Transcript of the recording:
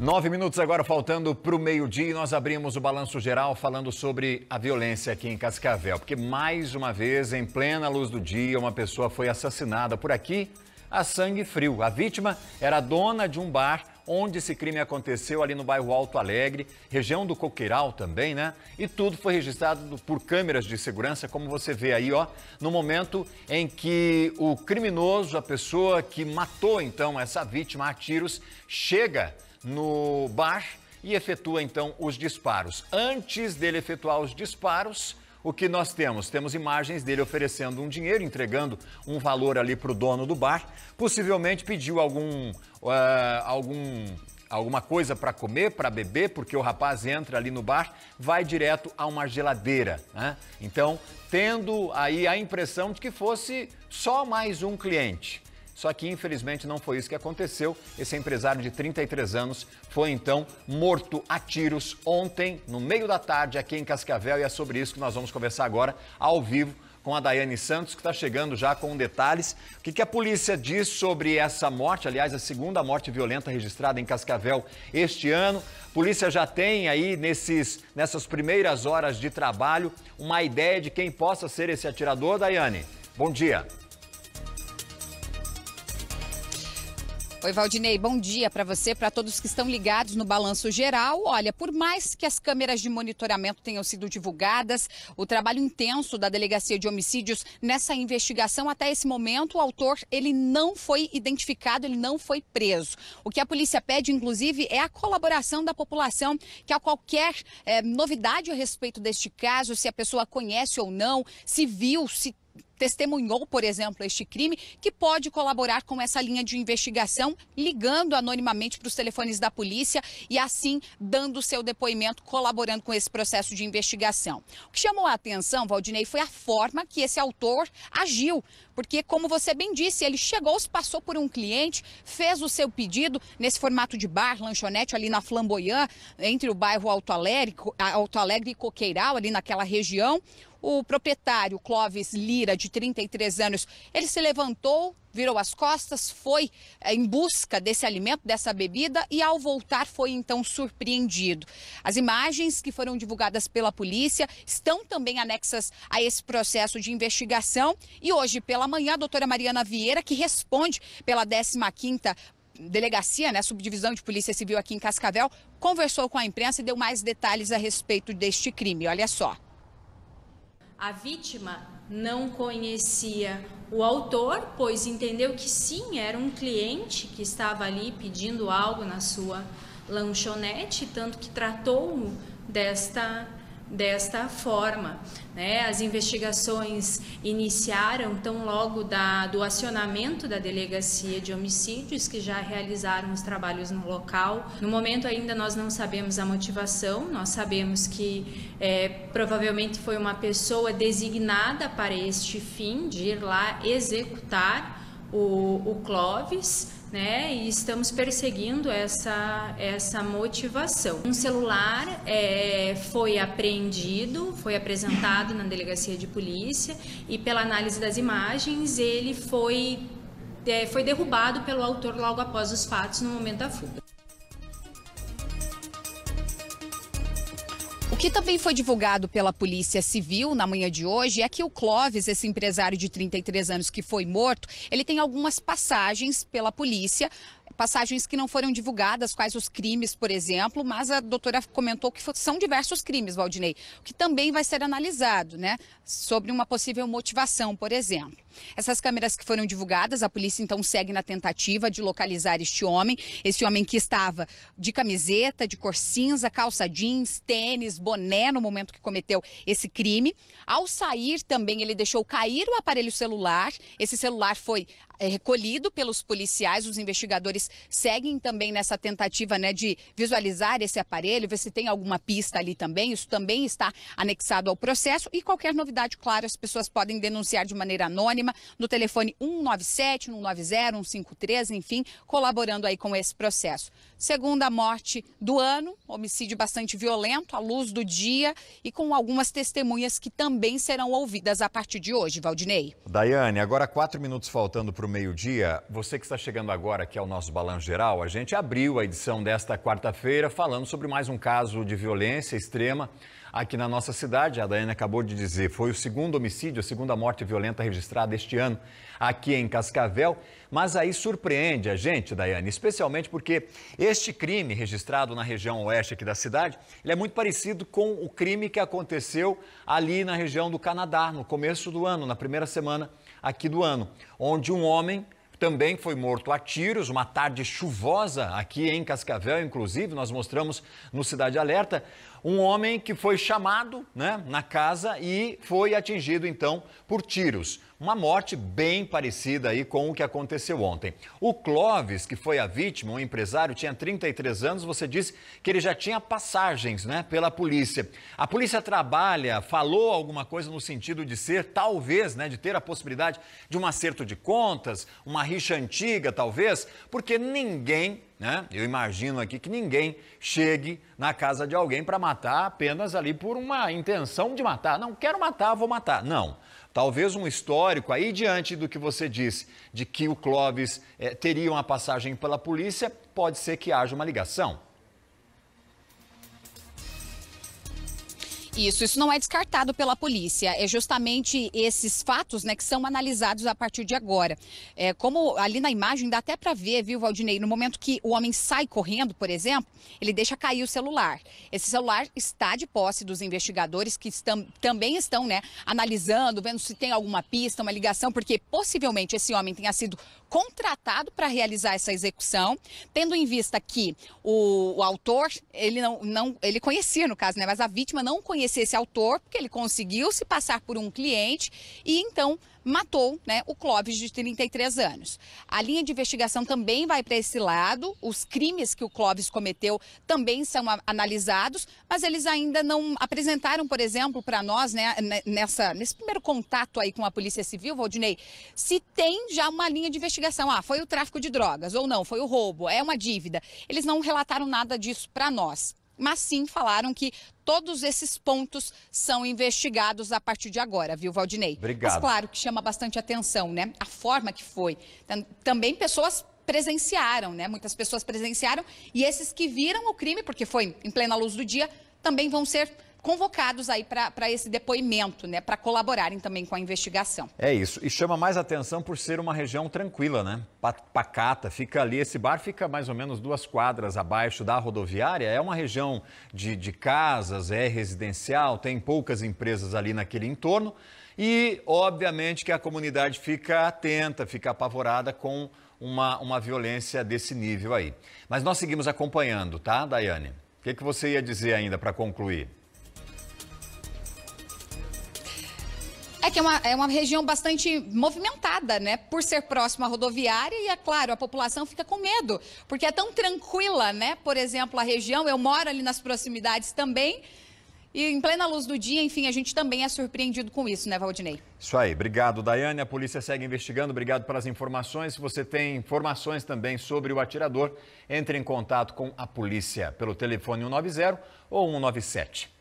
Nove minutos agora faltando para o meio-dia e nós abrimos o balanço geral falando sobre a violência aqui em Cascavel. Porque mais uma vez, em plena luz do dia, uma pessoa foi assassinada por aqui a sangue frio. A vítima era dona de um bar onde esse crime aconteceu, ali no bairro Alto Alegre, região do Coqueiral também, né? E tudo foi registrado por câmeras de segurança, como você vê aí, ó, no momento em que o criminoso, a pessoa que matou então essa vítima a tiros, chega no bar e efetua então os disparos. Antes dele efetuar os disparos, o que nós temos? Temos imagens dele oferecendo um dinheiro, entregando um valor ali para o dono do bar. Possivelmente pediu algum, uh, algum alguma coisa para comer, para beber, porque o rapaz entra ali no bar, vai direto a uma geladeira. Né? Então, tendo aí a impressão de que fosse só mais um cliente. Só que infelizmente não foi isso que aconteceu. Esse empresário de 33 anos foi então morto a tiros ontem, no meio da tarde, aqui em Cascavel, e é sobre isso que nós vamos conversar agora, ao vivo, com a Daiane Santos, que está chegando já com detalhes. O que, que, a polícia diz sobre essa morte? Aliás, a segunda morte violenta registrada em Cascavel este ano. A polícia já tem aí, nesses, nessas primeiras horas de trabalho, uma ideia de quem possa ser esse atirador, Daiane? Bom dia. Oi, Valdinei, bom dia para você, para todos que estão ligados no Balanço Geral. Olha, por mais que as câmeras de monitoramento tenham sido divulgadas, o trabalho intenso da Delegacia de Homicídios nessa investigação, até esse momento, o autor ele não foi identificado, ele não foi preso. O que a polícia pede, inclusive, é a colaboração da população, que a qualquer é, novidade a respeito deste caso, se a pessoa conhece ou não, se viu, se testemunhou, por exemplo, este crime, que pode colaborar com essa linha de investigação, ligando anonimamente para os telefones da polícia e assim dando seu depoimento, colaborando com esse processo de investigação. O que chamou a atenção, Valdinei, foi a forma que esse autor agiu, porque, como você bem disse, ele chegou, se passou por um cliente, fez o seu pedido nesse formato de bar, lanchonete ali na Flamboyant, entre o bairro Alto Alegre, Alto Alegre e Coqueiral, ali naquela região. O proprietário Clóvis Lira, de 33 anos, ele se levantou, virou as costas, foi eh, em busca desse alimento, dessa bebida e ao voltar foi então surpreendido. As imagens que foram divulgadas pela polícia estão também anexas a esse processo de investigação e hoje pela manhã a doutora Mariana Vieira, que responde pela 15ª delegacia, né, subdivisão de Polícia Civil aqui em Cascavel, conversou com a imprensa e deu mais detalhes a respeito deste crime. Olha só. A vítima não conhecia o autor, pois entendeu que sim, era um cliente que estava ali pedindo algo na sua lanchonete, tanto que tratou-o desta desta forma. Né? As investigações iniciaram tão logo da, do acionamento da delegacia de homicídios, que já realizaram os trabalhos no local. No momento ainda nós não sabemos a motivação, nós sabemos que é, provavelmente foi uma pessoa designada para este fim, de ir lá executar o, o Clóvis, né? E estamos perseguindo essa, essa motivação. Um celular é, foi apreendido, foi apresentado na delegacia de polícia e pela análise das imagens ele foi, é, foi derrubado pelo autor logo após os fatos no momento da fuga. que também foi divulgado pela Polícia Civil na manhã de hoje é que o Clóvis, esse empresário de 33 anos que foi morto, ele tem algumas passagens pela polícia passagens que não foram divulgadas, quais os crimes, por exemplo, mas a doutora comentou que são diversos crimes, Valdinei, o que também vai ser analisado, né, sobre uma possível motivação, por exemplo. Essas câmeras que foram divulgadas, a polícia então segue na tentativa de localizar este homem, esse homem que estava de camiseta, de cor cinza, calça jeans, tênis, boné no momento que cometeu esse crime. Ao sair também ele deixou cair o aparelho celular, esse celular foi é, recolhido pelos policiais. Os investigadores seguem também nessa tentativa né, de visualizar esse aparelho, ver se tem alguma pista ali também. Isso também está anexado ao processo. E qualquer novidade, claro, as pessoas podem denunciar de maneira anônima no telefone 197, 190, 153, enfim, colaborando aí com esse processo. Segunda morte do ano, homicídio bastante violento, à luz do dia e com algumas testemunhas que também serão ouvidas a partir de hoje, Valdinei. Daiane, agora quatro minutos faltando para o meio-dia. Você que está chegando agora aqui ao é nosso Balanço Geral, a gente abriu a edição desta quarta-feira falando sobre mais um caso de violência extrema Aqui na nossa cidade, a Daiane acabou de dizer, foi o segundo homicídio, a segunda morte violenta registrada este ano aqui em Cascavel. Mas aí surpreende a gente, Daiane, especialmente porque este crime registrado na região oeste aqui da cidade, ele é muito parecido com o crime que aconteceu ali na região do Canadá, no começo do ano, na primeira semana aqui do ano, onde um homem também foi morto a tiros, uma tarde chuvosa aqui em Cascavel, inclusive, nós mostramos no Cidade Alerta um homem que foi chamado né, na casa e foi atingido então por tiros. Uma morte bem parecida aí com o que aconteceu ontem. O Clóvis, que foi a vítima, um empresário, tinha 33 anos, você disse que ele já tinha passagens né, pela polícia. A polícia trabalha, falou alguma coisa no sentido de ser, talvez, né, de ter a possibilidade de um acerto de contas, uma rixa antiga, talvez, porque ninguém né? Eu imagino aqui que ninguém chegue na casa de alguém para matar apenas ali por uma intenção de matar. Não quero matar, vou matar. Não. Talvez um histórico aí diante do que você disse, de que o Clóvis é, teria uma passagem pela polícia, pode ser que haja uma ligação. Isso, isso não é descartado pela polícia. É justamente esses fatos né, que são analisados a partir de agora. É, como ali na imagem dá até para ver, viu, Valdinei? No momento que o homem sai correndo, por exemplo, ele deixa cair o celular. Esse celular está de posse dos investigadores que estão, também estão né, analisando, vendo se tem alguma pista, uma ligação, porque possivelmente esse homem tenha sido contratado para realizar essa execução, tendo em vista que o, o autor, ele não, não, ele conhecia no caso, né, mas a vítima não conhecia conhecer esse autor, porque ele conseguiu se passar por um cliente e então matou né, o Clóvis de 33 anos. A linha de investigação também vai para esse lado, os crimes que o Clóvis cometeu também são analisados, mas eles ainda não apresentaram, por exemplo, para nós, né, nessa, nesse primeiro contato aí com a Polícia Civil, Valdinei, se tem já uma linha de investigação. Ah, foi o tráfico de drogas ou não, foi o roubo, é uma dívida. Eles não relataram nada disso para nós mas sim falaram que todos esses pontos são investigados a partir de agora, viu, Valdinei? Obrigado. Mas claro que chama bastante atenção, né? A forma que foi. Também pessoas presenciaram, né? Muitas pessoas presenciaram e esses que viram o crime, porque foi em plena luz do dia, também vão ser convocados aí para esse depoimento, né? Para colaborarem também com a investigação. É isso. E chama mais atenção por ser uma região tranquila, né? Pacata, fica ali. Esse bar fica mais ou menos duas quadras abaixo da rodoviária. É uma região de, de casas, é residencial, tem poucas empresas ali naquele entorno. E, obviamente, que a comunidade fica atenta, fica apavorada com uma, uma violência desse nível aí. Mas nós seguimos acompanhando, tá, Daiane? O que, que você ia dizer ainda para concluir? que é uma, é uma região bastante movimentada, né? Por ser próxima à rodoviária e, é claro, a população fica com medo, porque é tão tranquila, né? Por exemplo, a região, eu moro ali nas proximidades também. E em plena luz do dia, enfim, a gente também é surpreendido com isso, né, Valdinei? Isso aí. Obrigado, Daiane. A polícia segue investigando. Obrigado pelas informações. Se você tem informações também sobre o atirador, entre em contato com a polícia pelo telefone 190 ou 197.